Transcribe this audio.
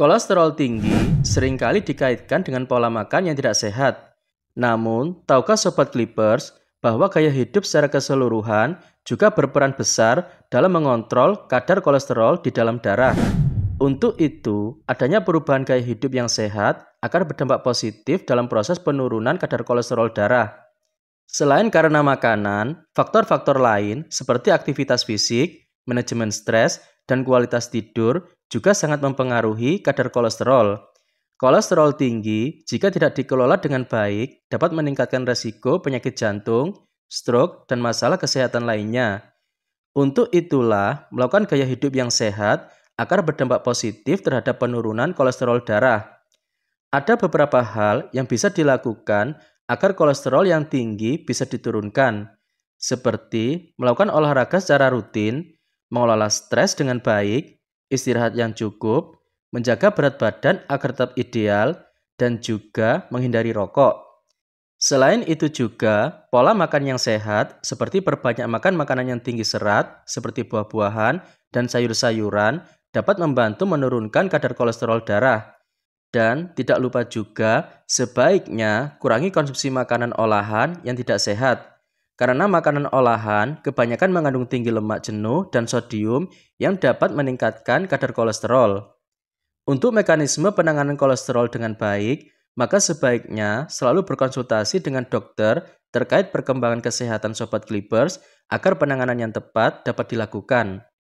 Kolesterol tinggi seringkali dikaitkan dengan pola makan yang tidak sehat. Namun, tahukah Sobat Clippers bahwa gaya hidup secara keseluruhan juga berperan besar dalam mengontrol kadar kolesterol di dalam darah? Untuk itu, adanya perubahan gaya hidup yang sehat akan berdampak positif dalam proses penurunan kadar kolesterol darah. Selain karena makanan, faktor-faktor lain seperti aktivitas fisik, manajemen stres, dan kualitas tidur juga sangat mempengaruhi kadar kolesterol. Kolesterol tinggi, jika tidak dikelola dengan baik, dapat meningkatkan resiko penyakit jantung, stroke, dan masalah kesehatan lainnya. Untuk itulah, melakukan gaya hidup yang sehat akan berdampak positif terhadap penurunan kolesterol darah. Ada beberapa hal yang bisa dilakukan agar kolesterol yang tinggi bisa diturunkan, seperti melakukan olahraga secara rutin, mengelola stres dengan baik, istirahat yang cukup, menjaga berat badan agar tetap ideal, dan juga menghindari rokok. Selain itu juga, pola makan yang sehat seperti perbanyak makan makanan yang tinggi serat seperti buah-buahan dan sayur-sayuran dapat membantu menurunkan kadar kolesterol darah. Dan tidak lupa juga, sebaiknya kurangi konsumsi makanan olahan yang tidak sehat karena makanan olahan kebanyakan mengandung tinggi lemak jenuh dan sodium yang dapat meningkatkan kadar kolesterol. Untuk mekanisme penanganan kolesterol dengan baik, maka sebaiknya selalu berkonsultasi dengan dokter terkait perkembangan kesehatan sobat Clippers agar penanganan yang tepat dapat dilakukan.